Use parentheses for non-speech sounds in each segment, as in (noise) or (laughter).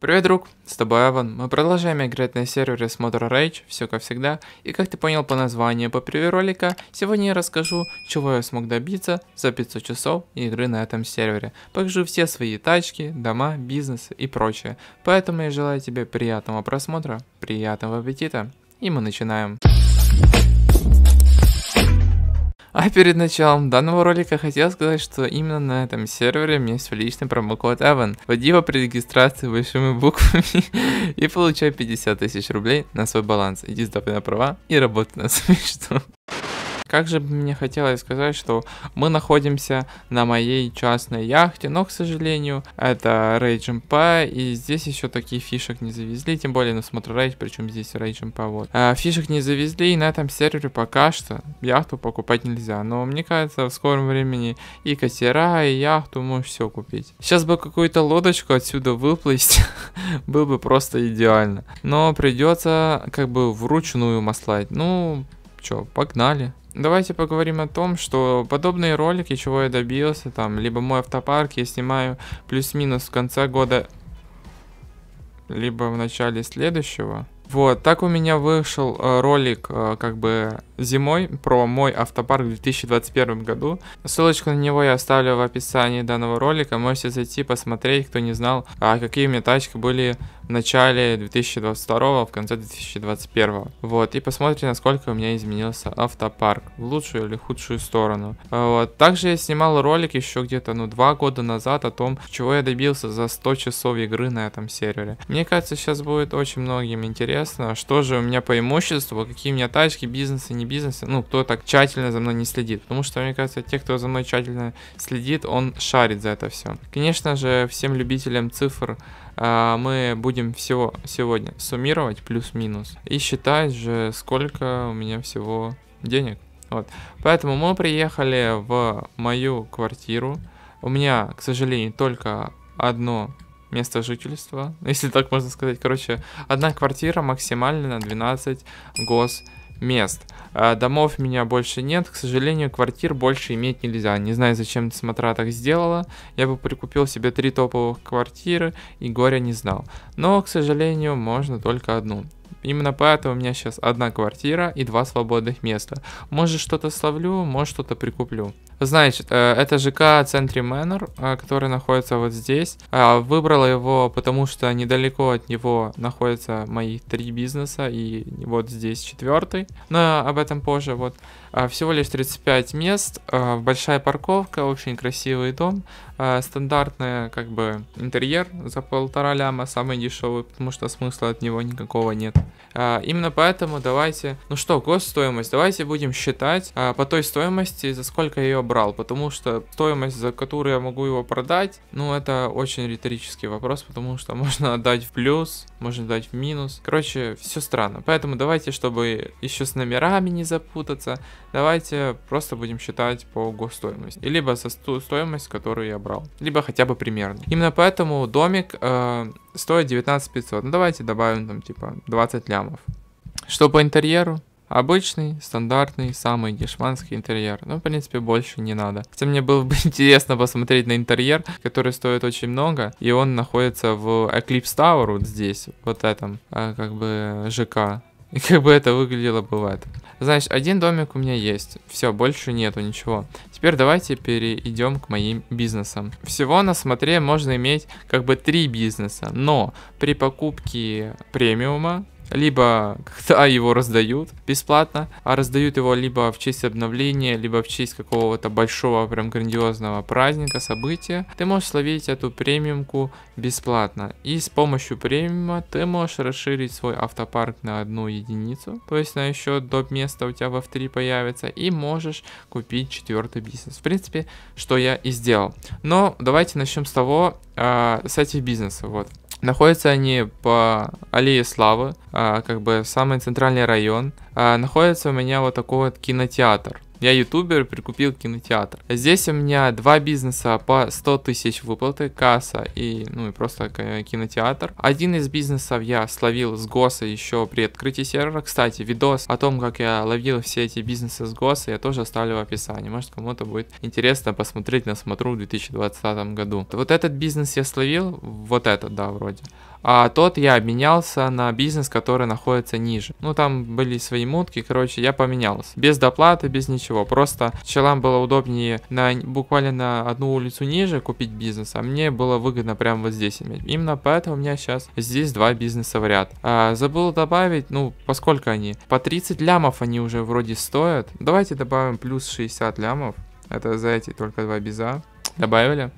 Привет, друг, с тобой Аван. Мы продолжаем играть на сервере с Motor Rage, все как всегда. И как ты понял по названию по превью ролика, сегодня я расскажу, чего я смог добиться за 500 часов игры на этом сервере. Покажу все свои тачки, дома, бизнес и прочее. Поэтому я желаю тебе приятного просмотра, приятного аппетита. И мы начинаем. А перед началом данного ролика хотел сказать, что именно на этом сервере у меня есть личный промокод Evan. Вводи его при регистрации большими буквами (laughs) и получай 50 тысяч рублей на свой баланс. Иди сдавай на права и работай на свою мечту. Как же мне хотелось сказать, что мы находимся на моей частной яхте, но, к сожалению, это Rage Empire, и здесь еще таких фишек не завезли, тем более на Смотр Rage, причем здесь Rage Empire, вот. А, фишек не завезли, и на этом сервере пока что яхту покупать нельзя, но мне кажется, в скором времени и катера, и яхту можно все купить. Сейчас бы какую-то лодочку отсюда выплыть, (laughs) был бы просто идеально, но придется как бы вручную маслать, ну, чё, погнали. Давайте поговорим о том, что подобные ролики, чего я добился, там, либо мой автопарк я снимаю плюс-минус в конце года, либо в начале следующего. Вот, так у меня вышел э, ролик, э, как бы зимой про мой автопарк в 2021 году. Ссылочку на него я оставлю в описании данного ролика, можете зайти посмотреть, кто не знал, а какие у меня тачки были в начале 2022, в конце 2021. Вот, и посмотрите, насколько у меня изменился автопарк, в лучшую или худшую сторону. Вот, также я снимал ролик еще где-то, ну, два года назад о том, чего я добился за 100 часов игры на этом сервере. Мне кажется, сейчас будет очень многим интересно, что же у меня по имуществу, какие у меня тачки, бизнесы, не бизнеса, ну, кто так тщательно за мной не следит. Потому что, мне кажется, те, кто за мной тщательно следит, он шарит за это все. Конечно же, всем любителям цифр а, мы будем всего сегодня суммировать плюс-минус и считать же, сколько у меня всего денег. Вот. Поэтому мы приехали в мою квартиру. У меня, к сожалению, только одно место жительства, (laughs) если так можно сказать. Короче, одна квартира максимально на 12 гос мест. А, домов у меня больше нет, к сожалению, квартир больше иметь нельзя. Не знаю, зачем смотра так сделала. Я бы прикупил себе три топовых квартиры и горя не знал. Но, к сожалению, можно только одну. Именно поэтому у меня сейчас одна квартира и два свободных места. Может что-то словлю, может что-то прикуплю. Значит, э, это ЖК Центри Мэннер, э, который находится вот здесь. Э, выбрала его, потому что недалеко от него находятся мои три бизнеса, и вот здесь четвертый, но об этом позже. Вот Всего лишь 35 мест, большая парковка, очень красивый дом, стандартный как бы интерьер за полтора ляма, самый дешевый, потому что смысла от него никакого нет. Именно поэтому давайте, ну что, госстоимость, давайте будем считать по той стоимости, за сколько ее брал, потому что стоимость, за которую я могу его продать, ну это очень риторический вопрос, потому что (laughs) можно отдать в плюс, можно дать в минус. Короче, все странно. Поэтому давайте, чтобы еще с номерами не запутаться, давайте просто будем считать по госстоимости. И либо со стоимость, которую я брал, либо хотя бы примерно. Именно поэтому домик э, стоит 19 500. Ну давайте добавим там типа 20 лямов. Что по интерьеру? Обычный, стандартный, самый дешманский интерьер. Ну, в принципе, больше не надо. Хотя мне было бы (laughs) интересно посмотреть на интерьер, который стоит очень много. И он находится в Eclipse Tower вот здесь, вот этом, а, как бы ЖК. (laughs) И как бы это выглядело бывает. Значит, один домик у меня есть. Все, больше нету ничего. Теперь давайте перейдем к моим бизнесам. Всего на смотре можно иметь как бы три бизнеса. Но при покупке премиума либо когда его раздают бесплатно, а раздают его либо в честь обновления, либо в честь какого-то большого прям грандиозного праздника, события, ты можешь словить эту премиумку бесплатно. И с помощью премиума ты можешь расширить свой автопарк на одну единицу, то есть на еще до места у тебя в F3 появится, и можешь купить четвертый бизнес. В принципе, что я и сделал. Но давайте начнем с того, э, а, сайте бизнеса, вот. Находятся они по Аллее Славы, э, как бы самый центральный район. Э, находится у меня вот такой вот кинотеатр. Я ютубер, прикупил кинотеатр. А здесь у меня два бизнеса по 100 тысяч выплаты, касса и, ну, и просто кинотеатр. Один из бизнесов я словил с ГОСа еще при открытии сервера. Кстати, видос о том, как я ловил все эти бизнесы с ГОСа, я тоже оставлю в описании. Может, кому-то будет интересно посмотреть на смотру в 2020 году. Вот этот бизнес я словил, вот этот, да, вроде а тот я обменялся на бизнес, который находится ниже. Ну, там были свои мутки, короче, я поменялся. Без доплаты, без ничего. Просто челам было удобнее на, буквально на одну улицу ниже купить бизнес, а мне было выгодно прямо вот здесь иметь. Именно поэтому у меня сейчас здесь два бизнеса в ряд. А, забыл добавить, ну, поскольку они? По 30 лямов они уже вроде стоят. Давайте добавим плюс 60 лямов. Это за эти только два биза добавили.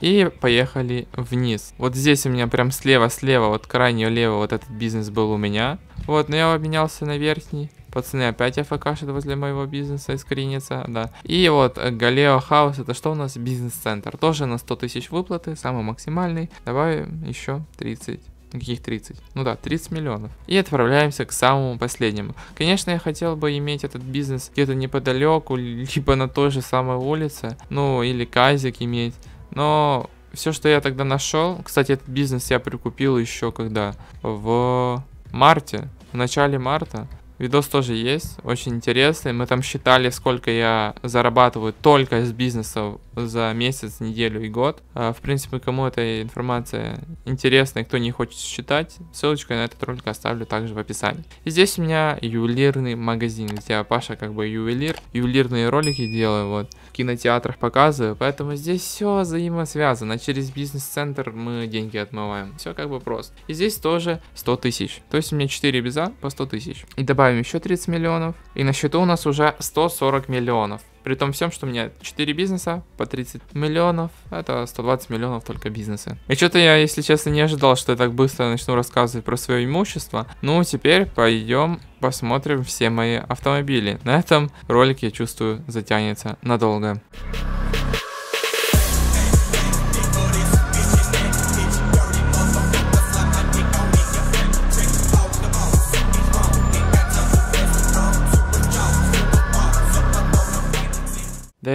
И поехали вниз. Вот здесь у меня прям слева-слева, вот крайне лево вот этот бизнес был у меня. Вот, но я обменялся на верхний. Пацаны опять афкашит возле моего бизнеса и скринится, да. И вот э, Галео Хаус, это что у нас? Бизнес-центр. Тоже на 100 тысяч выплаты, самый максимальный. Добавим еще 30 каких 30? Ну да, 30 миллионов. И отправляемся к самому последнему. Конечно, я хотел бы иметь этот бизнес где-то неподалеку, (laughs) либо на той же самой улице, ну или казик иметь. Но все, что я тогда нашел, кстати, этот бизнес я прикупил еще когда? В марте, в начале марта. Видос тоже есть, очень интересный. Мы там считали, сколько я зарабатываю только с бизнеса за месяц, неделю и год. А, в принципе, кому эта информация интересна и кто не хочет считать, ссылочку на этот ролик оставлю также в описании. И здесь у меня ювелирный магазин, где Паша как бы ювелир, ювелирные ролики делаю, вот, в кинотеатрах показываю, поэтому здесь все взаимосвязано. Через бизнес-центр мы деньги отмываем. Все как бы просто. И здесь тоже 100 тысяч. То есть у меня 4 беза по 100 тысяч. И добавим еще 30 миллионов. И на счету у нас уже 140 миллионов. При том всем, что у меня 4 бизнеса по 30 миллионов, это 120 миллионов только бизнесы. И что-то я, если честно, не ожидал, что я так быстро начну рассказывать про свое имущество. Ну, теперь пойдем посмотрим все мои автомобили. На этом ролике я чувствую, затянется надолго.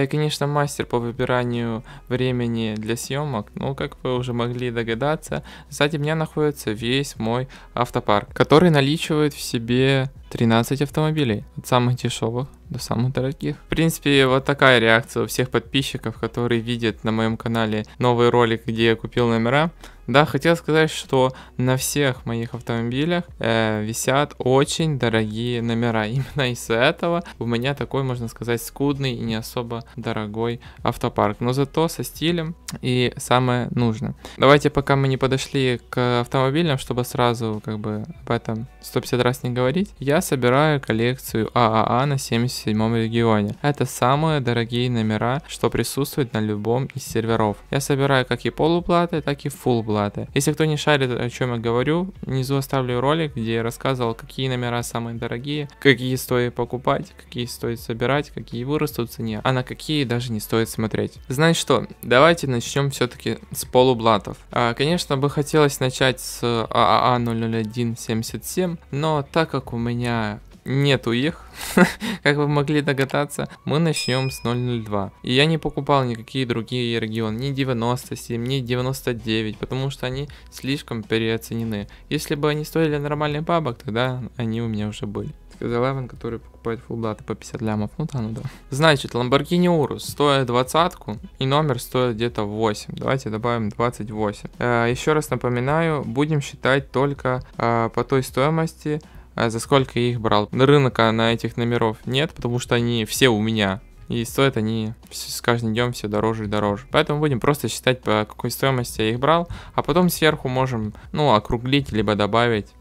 Я, конечно, мастер по выбиранию времени для съемок, но, как вы уже могли догадаться, сзади меня находится весь мой автопарк, который наличивает в себе 13 автомобилей, от самых дешевых до самых дорогих. В принципе, вот такая реакция у всех подписчиков, которые видят на моем канале новый ролик, где я купил номера. Да, хотел сказать, что на всех моих автомобилях э, висят очень дорогие номера. (laughs) Именно из-за этого у меня такой, можно сказать, скудный и не особо дорогой автопарк. Но зато со стилем и самое нужно. Давайте, пока мы не подошли к автомобилям, чтобы сразу как бы об этом 150 раз не говорить, я собираю коллекцию ААА а а на 77 регионе. Это самые дорогие номера, что присутствуют на любом из серверов. Я собираю как и полуплаты, так и фулплаты оплаты. Если кто не шарит, о чем я говорю, внизу оставлю ролик, где я рассказывал, какие номера самые дорогие, какие стоит покупать, какие стоит собирать, какие вырастут в цене, а на какие даже не стоит смотреть. Знаешь что, давайте начнем все-таки с полублатов. А, конечно, бы хотелось начать с ААА 00177, но так как у меня нету их, (laughs) как вы могли догадаться, мы начнем с 0.02. И я не покупал никакие другие регионы, ни 97, ни 99, потому что они слишком переоценены. Если бы они стоили нормальных бабок, тогда они у меня уже были сказал Эван, который покупает фулблаты по 50 лямов. Ну да, ну да. Значит, Lamborghini Урус стоит двадцатку и номер стоит где-то 8. Давайте добавим 28. Э, еще раз напоминаю, будем считать только э, по той стоимости, а за сколько я их брал. Рынка на этих номеров нет, потому что они все у меня. И стоят они с каждым днем все дороже и дороже. Поэтому будем просто считать, по какой стоимости я их брал. А потом сверху можем, ну, округлить, либо добавить,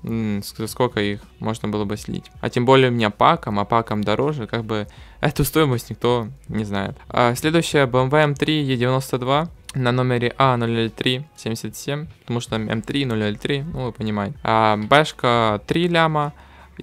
сколько их можно было бы слить. А тем более у меня паком, а паком дороже, как бы (laughs) эту стоимость никто не знает. А следующая BMW M3 E92 на номере А00377, потому что там М3, 003, ну вы понимаете. А бэшка 3 ляма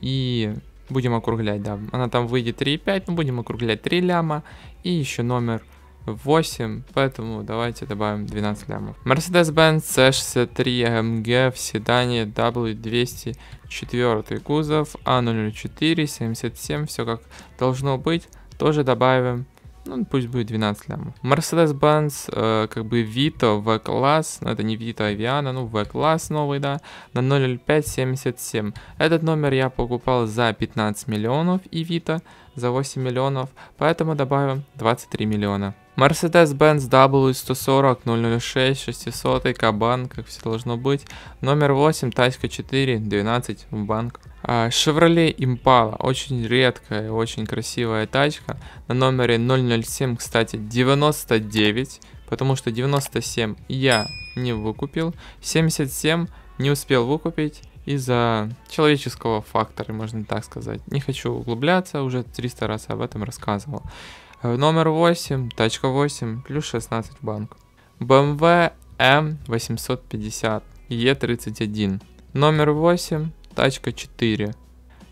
и будем округлять, да. Она там выйдет 3,5, ну будем округлять 3 ляма и еще номер 8, поэтому давайте добавим 12 лямов. Mercedes-Benz C63 AMG в седане W204 кузов а 0477 все как должно быть, тоже добавим ну пусть будет 12 лямов. Mercedes-Benz, э, как бы Vito V-класс, ну это не Vito а Aviana, ну V-класс новый, да, на 00577. Этот номер я покупал за 15 миллионов и Vito за 8 миллионов, поэтому добавим 23 миллиона. Mercedes-Benz W140 006 600 кабан, как все должно быть. Номер 8, тачка 4, 12 в банк. Chevrolet а, Impala, очень редкая очень красивая тачка, на номере 007, кстати, 99, потому что 97 я не выкупил, 77 не успел выкупить, из-за человеческого фактора, можно так сказать. Не хочу углубляться, уже 300 раз об этом рассказывал. Э, номер 8, тачка 8, плюс 16 банк. BMW M850 E31. Номер 8, тачка 4.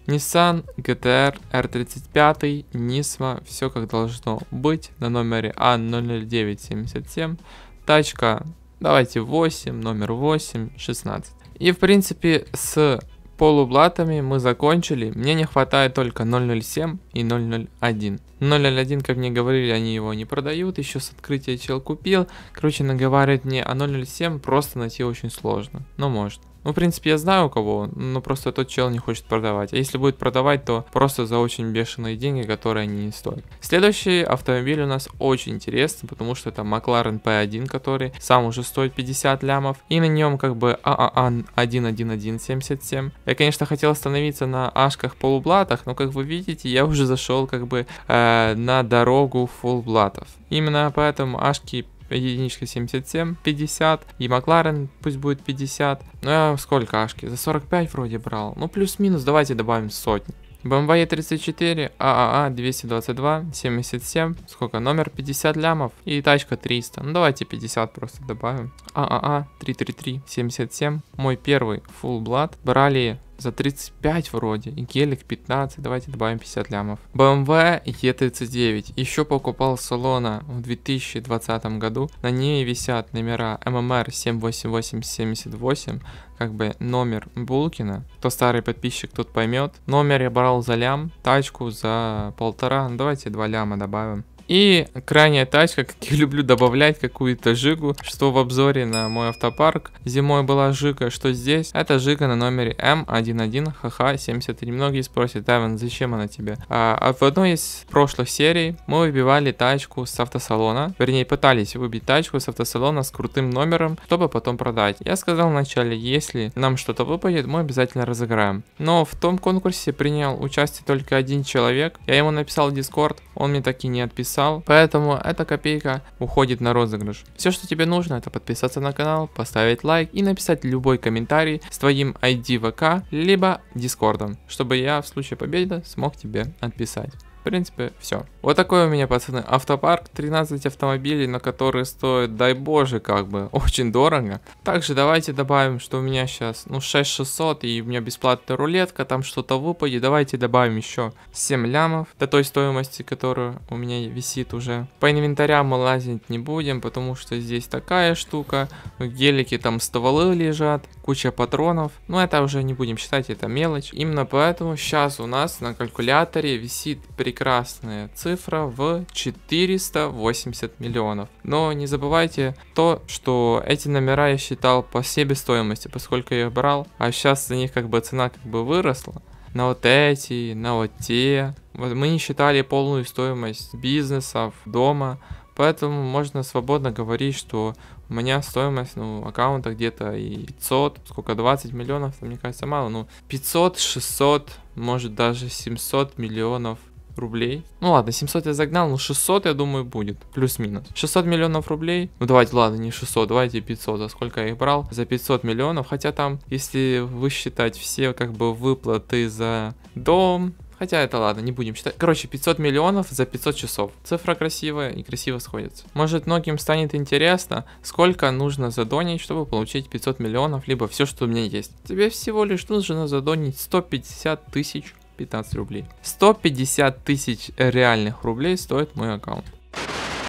Nissan GTR R35, Nismo, все как должно быть, на номере А00977, тачка, давайте 8, номер 8, 16. И в принципе с полублатами мы закончили, мне не хватает только 007 и 001. 001, как мне говорили, они его не продают, еще с открытия чел купил, короче наговаривать мне, а 007 просто найти очень сложно, но может. Ну, в принципе, я знаю у кого, но просто тот чел не хочет продавать. А если будет продавать, то просто за очень бешеные деньги, которые они не стоят. Следующий автомобиль у нас очень интересный, потому что это McLaren P1, который сам уже стоит 50 лямов. И на нем как бы ААА 11177. А я, конечно, хотел остановиться на ашках-полублатах, но, как вы видите, я уже зашел как бы э, на дорогу фулблатов. Именно поэтому ашки единичка 77, 50. И Макларен пусть будет 50. Ну, я сколько ашки? За 45 вроде брал. Ну, плюс-минус, давайте добавим сотни. BMW E34, ААА 222, 77, сколько, номер 50 лямов и тачка 300. Ну давайте 50 просто добавим. ААА 333, 77, мой первый Full Blood. Брали за 35 вроде, и гелик 15, давайте добавим 50 лямов. BMW E39 еще покупал салона в 2020 году, на ней висят номера MMR 78878, как бы номер Булкина, кто старый подписчик, тот поймет. Номер я брал за лям, тачку за полтора, ну, давайте 2 ляма добавим. И крайняя тачка, (laughs) как я люблю добавлять какую-то жигу, что в обзоре на мой автопарк зимой была жига, что здесь, это жига на номере М11ХХ73. Многие спросят, Давин, зачем она тебе? А, а в одной из прошлых серий мы выбивали тачку с автосалона, вернее пытались выбить тачку с автосалона с крутым номером, чтобы потом продать. Я сказал вначале, если нам что-то выпадет, мы обязательно разыграем. Но в том конкурсе принял участие только один человек, я ему написал в Discord, он мне так и не отписал подписал, поэтому эта копейка уходит на розыгрыш. Все, что тебе нужно, это подписаться на канал, поставить лайк и написать любой комментарий с твоим ID ВК, либо дискордом, чтобы я в случае победы смог тебе отписать. В принципе, все. Вот такой у меня, пацаны, автопарк, 13 автомобилей, на которые стоит, дай боже, как бы, (laughs) очень дорого. Также давайте добавим, что у меня сейчас, ну, 6600, и у меня бесплатная рулетка, там что-то выпадет. Давайте добавим еще 7 лямов, до той стоимости, которая у меня висит уже. По инвентарям мы лазить не будем, потому что здесь такая штука, гелики там стволы лежат, куча патронов. Ну это уже не будем считать, это мелочь. Именно поэтому сейчас у нас на калькуляторе висит прекрасная цифра цифра в 480 миллионов. Но не забывайте то, что эти номера я считал по себестоимости, поскольку я их брал, а сейчас за них как бы цена как бы выросла на вот эти, на вот те. Вот мы не считали полную стоимость бизнесов, дома, поэтому можно свободно говорить, что у меня стоимость ну, аккаунта где-то и 500, сколько, 20 миллионов, мне кажется мало, ну 500, 600, может даже 700 миллионов рублей. Ну ладно, 700 я загнал, но ну 600, я думаю, будет. Плюс-минус. 600 миллионов рублей. Ну давайте, ладно, не 600, давайте 500. За сколько я их брал? За 500 миллионов. Хотя там, если высчитать все как бы выплаты за дом, Хотя это ладно, не будем считать. Короче, 500 миллионов за 500 часов. Цифра красивая и красиво сходится. Может, многим станет интересно, сколько нужно задонить, чтобы получить 500 миллионов, либо все, что у меня есть. Тебе всего лишь нужно задонить 150 тысяч 15 рублей. 150 тысяч реальных рублей стоит мой аккаунт.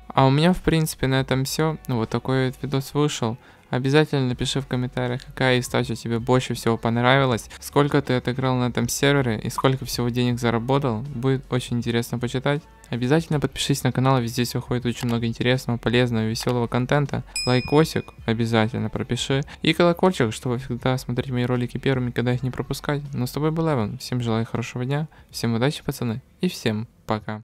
А у меня, в принципе, на этом все. Ну, вот такой вот видос вышел. Обязательно напиши в комментариях, какая из тачек тебе больше всего понравилась, сколько ты отыграл на этом сервере и сколько всего денег заработал. Будет очень интересно почитать. Обязательно подпишись на канал, ведь здесь выходит очень много интересного, полезного, веселого контента. Лайкосик обязательно пропиши. И колокольчик, чтобы всегда смотреть мои ролики первыми, когда их не пропускать. Но ну, с тобой был Эван. Всем желаю хорошего дня, всем удачи, пацаны, и всем пока.